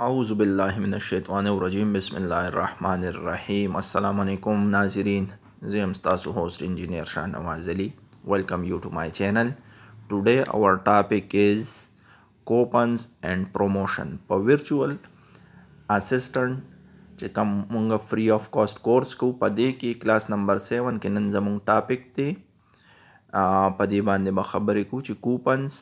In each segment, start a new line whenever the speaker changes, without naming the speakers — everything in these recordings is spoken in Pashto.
اعوذ بالله من الشیطان الرجیم بسم الله الرحمن الرحیم السلام علیکم ناظرین زم تاسو host engineer Shahnawaz Ali welcome you to my channel today our topic is coupons and promotion په virtual assistant چې کوم مونږ free of cost course کو په دې کې کلاس نمبر 7 کې نن زموږ topic دی په دې باندې به خبرې کو چې coupons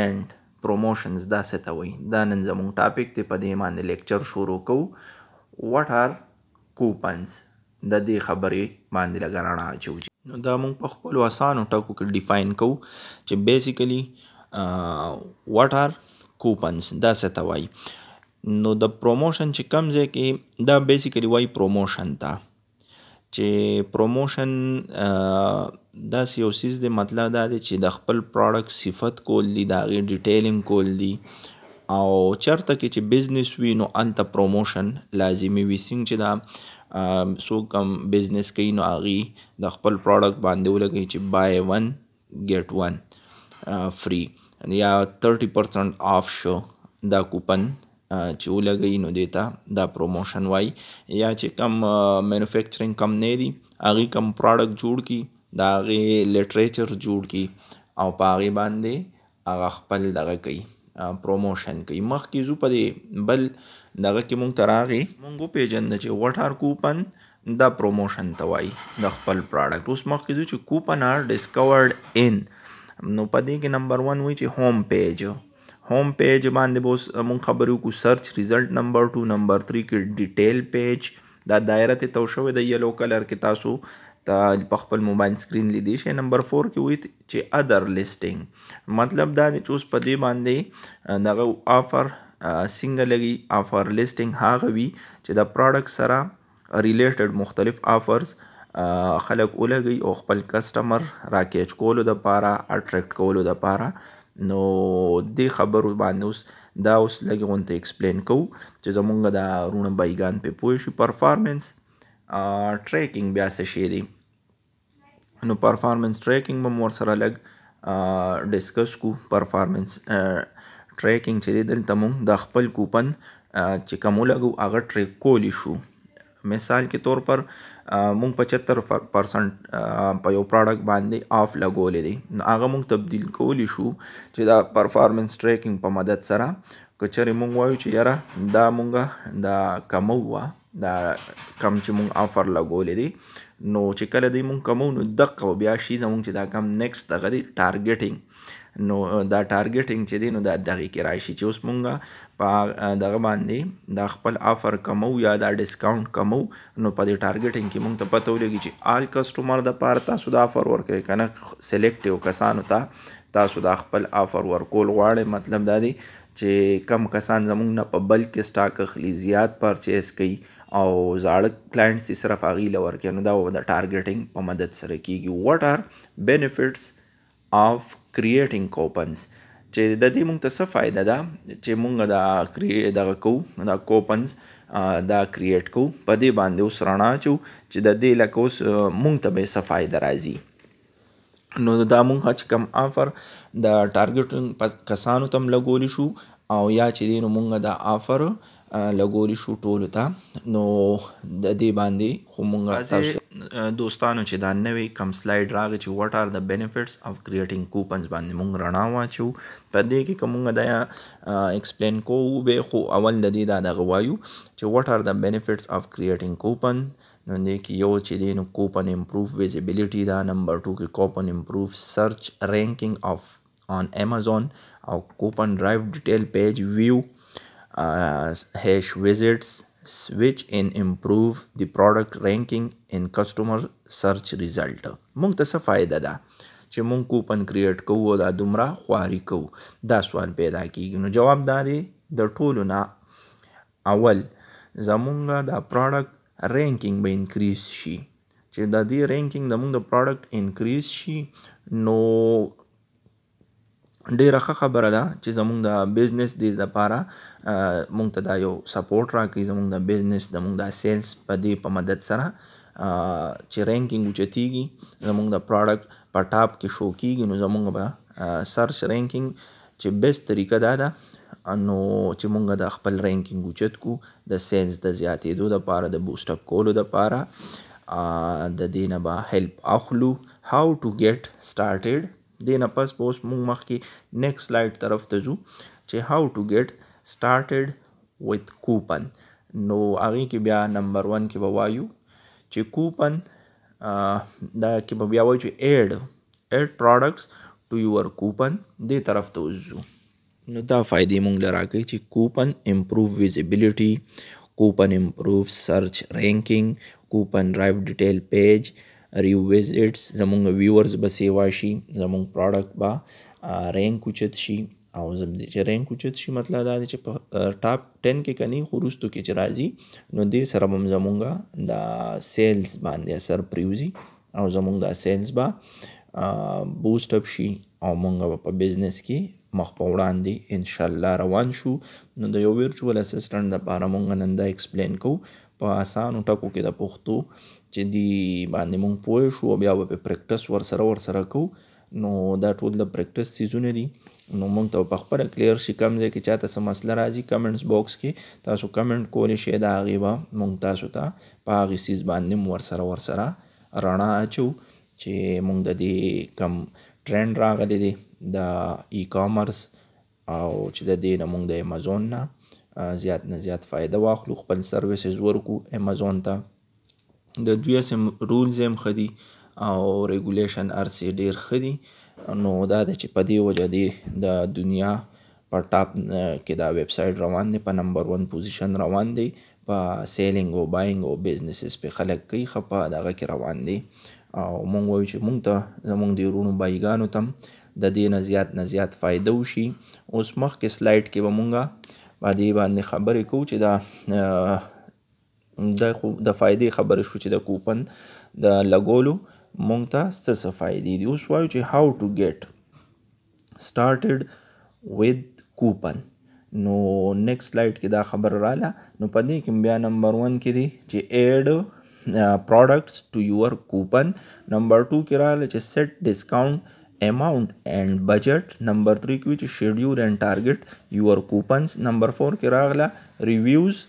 and پروموشنز دا څه ته وایي دا نن زموږ ټاپک دی په دې باندې لیکچر شروع کوو واټ آر کوپنز د دې خبرې باندې لږ رڼا اچوو نو دا موږ په خپلو اسانو ټکو کې ډیفاین کوو چې بیسیکلی واټ آر کوپنز دا څه ته وایي نو د پروموشن چې کم ځای کې دا بیسیکلی وایي پروموشن ته چې پروموشن دا یو سیز د مطلب دا دی چې د خپل پروډکټ صفت کول دي د هغې ډیټیلینګ کول دي او چرته کې چې بزنس وي نو هلته پروموشن لازمي وي څنګه چې دا څوک هم بزنس کوي نو هغې د خپل پروډکټ باندې ولګوي چې بای ون ګیټ ون فری یا ترټي پرسنټ آف شو دا کوپن چې ولګوي نو دې ته دا پروموشن وایي یا چې کم مینوفیکچرینګ کمپنۍ دي هغې کم پروډکټ جوړ کړي د هغې لټریچر جوړ کړي او په هغې باندې هغه خپل دغه کوي پروموشن کوي مخکې زو په دې بل دغه کې مونږ ته راغی مونږ وپېژنده چې وټ آر کوپن دا پروموشن ته وایي د خپل پراډکټ اوس مخکې زو چې کوپن آر ډسکورډ ان نو په دې کې نمبر ون وایي چې هوم پیج home page باندې به اوس مونږ خبرې وکړو سرچ ریزلټ نمبر 2 نمبر 3 کې ډیټیل پیج دا دایره ته تو شوې د یلو کلر کې تاسو دا په خپل موبایل سکرین لیدې شئ نمبر 4 کې وایي چې ادر لیسټینګ مطلب دا دی چې اوس په دې باندې دغه آفر سنگلري آفر لیسټینګ هغه وي چې د پروډکټ سره ریلیټډ مختلف آفرز خلک ولګي او خپل کسٹمر راکېچ کولو د پاره اټریکټ کولو د پاره نو دې خبرو باندې اوس دا اوس لګي غونته ایکسپلین کو چې زمونږ د رونه بایگان په پوه شي پرفارمنس ټریکینګ بیا څه شي دی نو پرفارمنس ټریکینګ به مو ورسره لږ ډسکس کو پرفارمنس ټریکینګ چې دی دلته موږ د خپل کوپن چې کوم ولګو هغه ټریک کولی شو مثال کې طور پر موږ 75 پرسنټ په یو پروډکټ باندې آف لګولې دي نو هغه موږ تبدیل کولی شو چې دا پرفارمنس ټریکینګ په مدد سره کچره موږ وایو چې یاره دا موږ دا کمو وه دا کم چې مونږ افر لګولې دي نو چې کله دی مونږ کمو نو دقه بیا شي زمونږ چې دا کم نیکسټ دغه دی ټارګټینګ نو دا ټارګټینګ چې دی نو دا دغه کې راشي چې اوس مونږه په دغه باندې دا خپل افر کمو یا دا ډسکاونټ کمو نو په دې ټارګټینګ کې مونږ ته پته ولګي چې آل کسټمر د پاره تاسو دا افر ورکوي کنه سلیکټیو کسانو ته تاسو دا خپل افر ورکول غواړئ مطلب دا دی چې کم کسان زمونږ نه په بل کې سټاک اخلي زیات پرچیز کوي او زاړه کلاینټس چې صرف هغې له ورکوي نو دا به د ټارګټینګ په مدد سره کیږي واټ آر بینیفټس آف کریټینګ کوپنز چې د دې مونږ ته څه فایده ده چې مونږ دا کری دغه کوو دا کوپنز دا کریټ کوو په دې باندې اوس رڼا اچو چې د دې لکه اوس مونږ ته به څه فایده راځي نو دا مونږه چې کم آفر د ټارګټینګ کسانو تم لګول شو او یا چې دین مونږه دا آفر لګوري شو ټولو ته نو د دې باندې خو مونږ تاسو دوستانو چې دا نوې کم سلاید راغی چې واټ آر د بینیفټس اف کریټینګ کوپنز باندې مونږ رڼا واچو په دې کې کومه دا ایکسپلین کوو به خو اول د دې دا دغه وایو چې واټ آر د بینیفټس اف کریټینګ کوپن نو دې کې یو چې دی نو کوپن امپروف visibility دا نمبر 2 کې کوپن امپروف سرچ رینکینګ اف on Amazon او کوپن ډرایو ډیټیل پیج ویو Uh, hash visits which in improve the product ranking in customer search result مونږ ته څه فائدہ ده چې مونږ کوپن کریټ کوو دا دومره خواري کوو دا سوال پیدا کیږي نو جواب دا دی د ټولو نه اول زمونږ د پروډکټ رینکینګ به انکریز شي چې د دې رینکینګ زمونږ د پروډکټ انکریز شي نو ډیره ښه خبره ده چې زمونږ د بزنس د لپاره مونږ ته دا یو سپورټ راکوي زمونږ د بزنس زمونږ د سیلز په دې په مدد سره چې رینکینګ اوچتیږي زمونږ د پروډکټ په ټاپ کې شو کیږي نو زمونږ به سرچ رینکینګ چې بیسټ طریقه دا ده نو چې مونږ د خپل رینکینګ اوچت کو د سیلز د زیاتېدو لپاره د بوسټ اپ کولو لپاره د دې نه به هیلپ اخلو هاو ټو ګیټ سٹارټډ دې نه پس به اوس موږ مخکې نیکسټ سلایډ طرف ته ځو چې هاو ټو ګیټ سټارټډ وذ کوپن نو هغې کې بیا نمبر ون کې به وایو چې کوپن دا کې به بیا وایو چې ایډ ایډ پروډکټس ټو یور کوپن دې طرف ته وځو نو دا فائدې مونږ لرا کوي چې کوپن امپروو visibility کوپن امپروو سرچ رینکینګ کوپن ډرایو ډیټیل پیج ریووزټس زمونږ ویورز به سیوا شي زمونږ پروډکټ به رینک اوچت شي او زموږ چې رینک اوچت شي مطلب دا دی چې په ټاپ 10 کې کني خروستو کې چې راځي نو دې سره هم زمونږ د سیلز باندې اثر پریوزي او زمونږ د سیلز به بوست اپ شي او مونږ په بزنس کې مخ په وړاندې ان شاء الله روان شو نو د یو ورچوال اسسټنټ لپاره مونږ نن دا ایکسپلین کوو په اسانو ټکو کې د پښتو چې دی باندې مونږ پوه شو بیا به په پریکټس ورسره ورسره کو نو دا ټول د پریکټس سیزونه دي نو مونږ ته په خبره کلیر شي کم ځای کې چاته څه مسله راځي کمنټس باکس کې تاسو کمنټ کولی شئ دا هغې به مونږ تاسو ته په هغې سیز باندې ورسره ورسره رڼا اچو چې مونږ د دې کم ټرند راغلی دی د ای کامرس او چې د دې نه مونږ د امیزون نه زیات نه زیات فایده واخلو خپل سرویسز ورکو امیزون ته د دوی هسې رولز هم ښه دي او ریګولیشن هر څه ډېر ښه دي نو دا ده چې په دې وجه دی د دنیا په ټاپ کې دا ویب سایټ روان دی په نمبر ون پوزیشن روان دی په سیلینګ او باینګ او بزنسز پې خلک کوي ښه په دغه کې روان دی او مونږ وایو چې مونږ ته زمونږ د وروڼو بایګانو ته د دې نه زیات نه زیات فایده وشي اوس مخکې سلایډ کې به مونږه په دې باندې خبرې کوو چې دا دا خو د فایدې خبره شو چې د کوپن د لګولو مونږ ته څه څه فایدې دي اوس وایو چې هاو ټو ګیټ سٹارټډ وذ کوپن نو نیکسټ سلاید کې دا خبر رااله نو په دې کې بیا نمبر 1 کې دي چې اډ پروډکټس ټو یور کوپن نمبر 2 کې رااله چې سیټ ډیسکاؤنٹ amount and budget number 3 کې چې schedule and target your coupons number 4 کې راغله reviews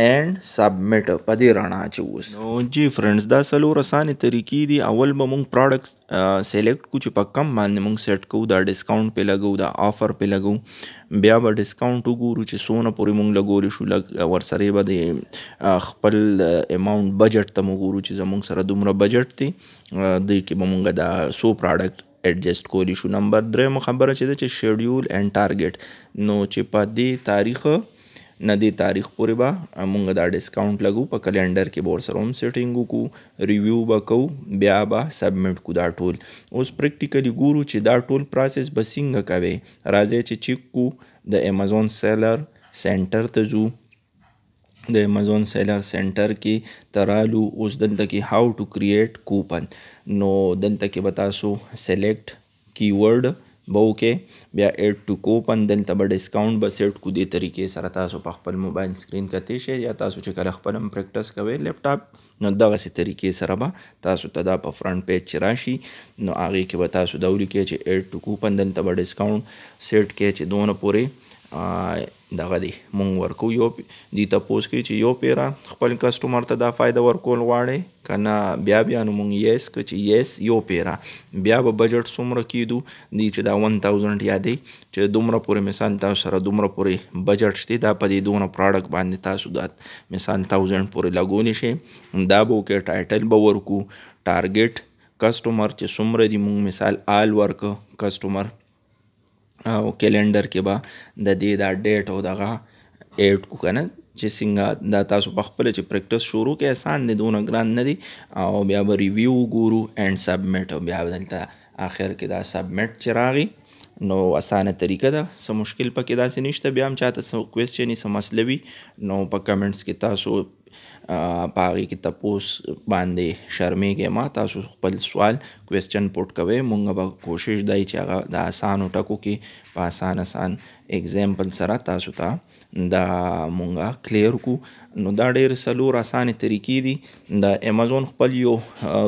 اینڈ سبمټ په دې رڼا چې اوس نو جی فرندز دا سلور اسانه طریقې دي اول به موږ پروډکټ سلیکټ کو چې په کم باندې موږ سیټ کوو دا ډیسکاؤنٹ په لګو دا آفر په لګو بیا به ډیسکاؤنٹ وګورو چې سونه پورې موږ لګول شو لګ ور سره به د خپل اماونت بجټ ته موږ ورو چې زموږ سره دومره بجټ دی د کې موږ دا سو پروډکټ ایڈجسٹ کولی شو نمبر درې خبره چې ده چې شیډیول اینڈ ټارګټ نو چې په دې تاریخ نه دی تاریخ پورې به مونږ دا ډسکاونټ لګو په کلندر کې به ورسره هم سیټینګ وکړو ریویو به کوو بیا به سبمټ کو دا ټول اوس پریکټیکلی ګورو چې دا ټول پروسس به څنګه کوي راځئ چې چیک کو د امیزون سیلر سینټر ته ځو د امازون سیلر سنټر کې ترالو اوس دلته کې هاو ټو کریټ کوپن نو دلته کې به تاسو سلیکټ کیورډ به وکې بیا ایډ ټو کوپن دلته به ډسکاونټ به سیټ کو دې طریقې سره تاسو په خپل موبایل سکرین کتی شئ یا تاسو چې کله خپل هم پریکټس کوئ لپټاپ نو دغسې طریقې سره به تاسو ته دا په فرنټ پیج چې راشي نو هغې کې به تاسو دا ولیکئ چې ایډ ټو کوپن دلته به ډسکاونټ سیټ کې چې دونه پورې دغه دی مونږ ورکو یو دی تاسو کې چې یو پیرا خپل کسٹمر ته دا فائدہ ورکول غواړي کنه بیا بیا نو مونږ یس ک چې یس یو پیرا بیا به بجټ سومره کیدو دی چې دا 1000 یادې چې دومره پورې مثال تاسو سره دومره پورې بجټ شته دا په دې دونه پروډکټ باندې تاسو دا مثال 1000 پورې لګونی شي دا به کې ټایټل به ورکو ټارګټ کسٹمر چې سومره دی مونږ مثال آل ورک کسٹمر او کیلندر کې به د دې دا ډیټ او دغه ایډ کو کنه چې څنګه دا تاسو په خپل چې پریکټس شروع کې آسان دي دونه ګران نه دي او بیا به ریویو ګورو اینڈ سبمټ او بیا دلته اخر کې دا سبمټ چې راغی نو اسانه طریقه ده سم مشکل پکې داسې نشته بیا هم چاته سم کوېسچن یې سم مسله وي نو په کمنټس کې تاسو پاغي کې تاسو باندې شرمېږئ ما تاسو خپل سوال کوېسچن پټ کوئ مونږ به کوشش دی چې هغه د اسانو ټکو کې په اسان اسان اگزامپل سره تاسو ته دا مونږه کلیر کو نو دا ډېر سلور اسانه طریقې دي د امازون خپل یو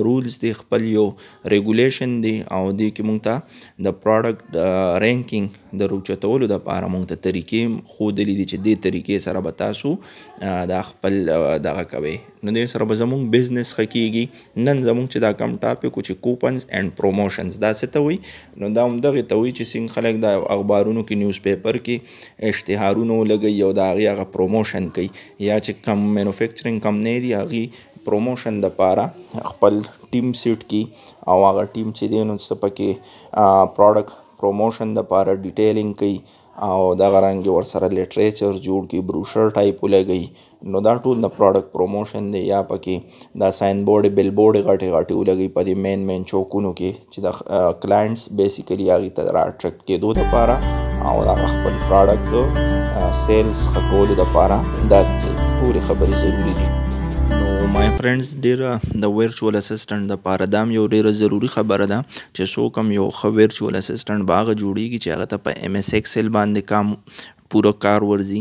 رولز دی خپل یو ریګولیشن دی او دی کې مونږ ته د پروډکټ رینکینګ د روچتولو د لپاره مونږ ته طریقې خو دلی دي چې دې طریقې سره به تاسو دا خپل دغه کوي نو دې سره به زمونږ بزنس خکېږي نن زمونږ چې دا کم ټاپک چې کوپنز اینڈ پروموشنز دا څه ته وي نو دا هم دغه ته وي چې څنګه خلک د اخبارونو کې نیوز پیپر پیپر کې اشتهارونه ولګي او د هغې هغه پروموشن کوي یا چې کم مینوفیکچرینګ کمپنۍ دي هغې پروموشن د پاره خپل ټیم سیټ کی او هغه ټیم چې دی نو څه پکې پروډکټ پروموشن د پاره ډیټیلینګ کوي او دغه رنګ ور سره لټریچر جوړ کی بروشر ټایپ ولګي نو دا ټول د پروډکټ پروموشن دی یا پکې دا ساين بورډ بیل بورډ غټي غټي ولګي په دې مین مین چوکونو کې چې د کلاینټس بیسیکلی هغه ته را اټریکټ کېدو لپاره او هغه خپل پروډکټ سیلز خکولو لپاره دا ټول خبرې ضروری دي نو مای فرندز ډیر د ورچوال اسسټنٹ د پاره دام یو ډیره ضروری خبره ده چې څوک هم یو خو ورچوال اسسټنٹ باغ جوړیږي چې هغه ته په ایم اس ایکسل باندې کام پوره کار ورځي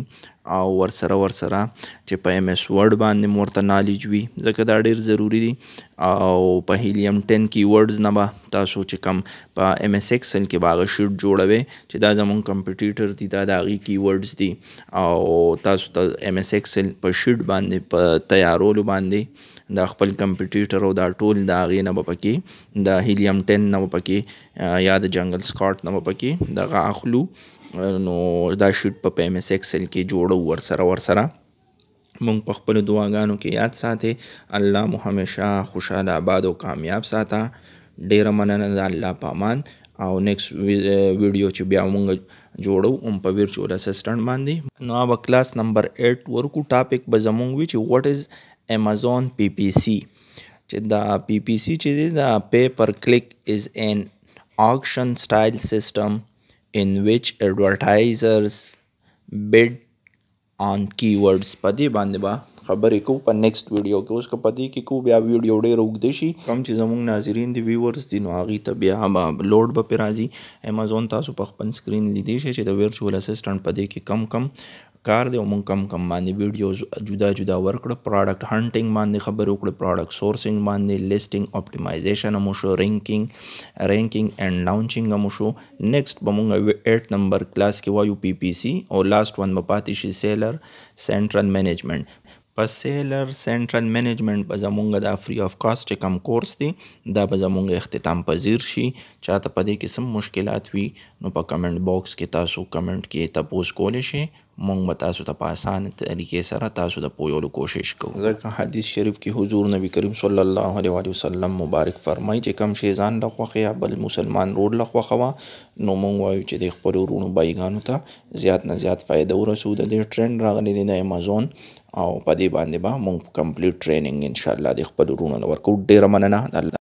او ورسره ورسره چې په ایم اس ورډ باندې مورته نالج وي ځکه دا ډیر ضروری دي او په هیلیم 10 کی ورډز نه به تاسو چې کم په ایم اس ایکسل کې باغ شیټ جوړوي چې دا زمون کمپټیټر دي دا داغي کی ورډز دي او تاسو ته ایم اس ایکسل په شیټ باندې په تیارولو باندې دا خپل کمپټیټر او دا ټول دا غې نه پکې دا هیلیم 10 نه پکې یا د جنگل سکاټ نه پکې دا غاخلو نو دا شیټ په ایم ایس ایکسل کې جوړو ورسره ورسره مونږ په خپل دعاګانو کې یاد ساتي الله مو همیشه خوشاله آباد او کامیاب ساته ډیره مننه د الله په امان او نیکست ویډیو چې بیا مونږ جوړو هم په ورچوال اسسټنټ باندې نو اوب کلاس نمبر 8 ورکو ټاپک به زمونږ وی چې واټ از امازون پی پی سی چې دا پی پی سی چې دا پی پر کلیک از ان auction style system in which advertisers bid on keywords په دې باندې با خبرې کو په نیکسټ ویډیو کې اوس که پدې کې کو بیا ویډیو ډېر اوږد شي کم چې زموږ ناظرین دی ویورز دي نو هغه ته بیا هم لوډ به پر راځي امازون تاسو په خپل سکرین لیدې شئ چې د ورچوال اسسټنټ پدې کې کم کم کار دی او مونږ کم کم باندې ویډیوز جدا جدا ورکړه پروډکټ هانټینګ باندې خبرې وکړه پروډکټ سورسینګ باندې لیستینګ اپټیمایزیشن مو شو رینکینګ رینکینګ اینڈ لانچینګ مو شو نیکسټ به مونږ 8 نمبر کلاس کې وایو پی پی سی او لاست ون به پاتې شي سیلر سنټرل مینجمنت په سیلر سنټرل منیجمنت به زمونږ د فری آف کاست کم کورس دی دا به زمونږ اختتام پذیر شي چاته په دې کې سم مشکلات وي نو په کمنټ باکس کې تاسو کمنټ کې تاسو کولی شئ مونږ به تاسو ته په اسانه طریقې سره تاسو د پویولو کوشش کوو ځکه حدیث شریف کې حضور نبی کریم صلی الله علیه وسلم مبارک فرمایي چې کم شی ځان له خوښه یا بل مسلمان ورور له خوښه وا نو مونږ وایو چې د خپل ورونو بایګانو ته زیات نه زیات فائدہ ورسوي د دې ټرند راغلی دی د امازون او په دې باندې به با مونږ کمپلیټ ټریننګ ان شاء الله د خپل ورونو ورکو ډیر مننه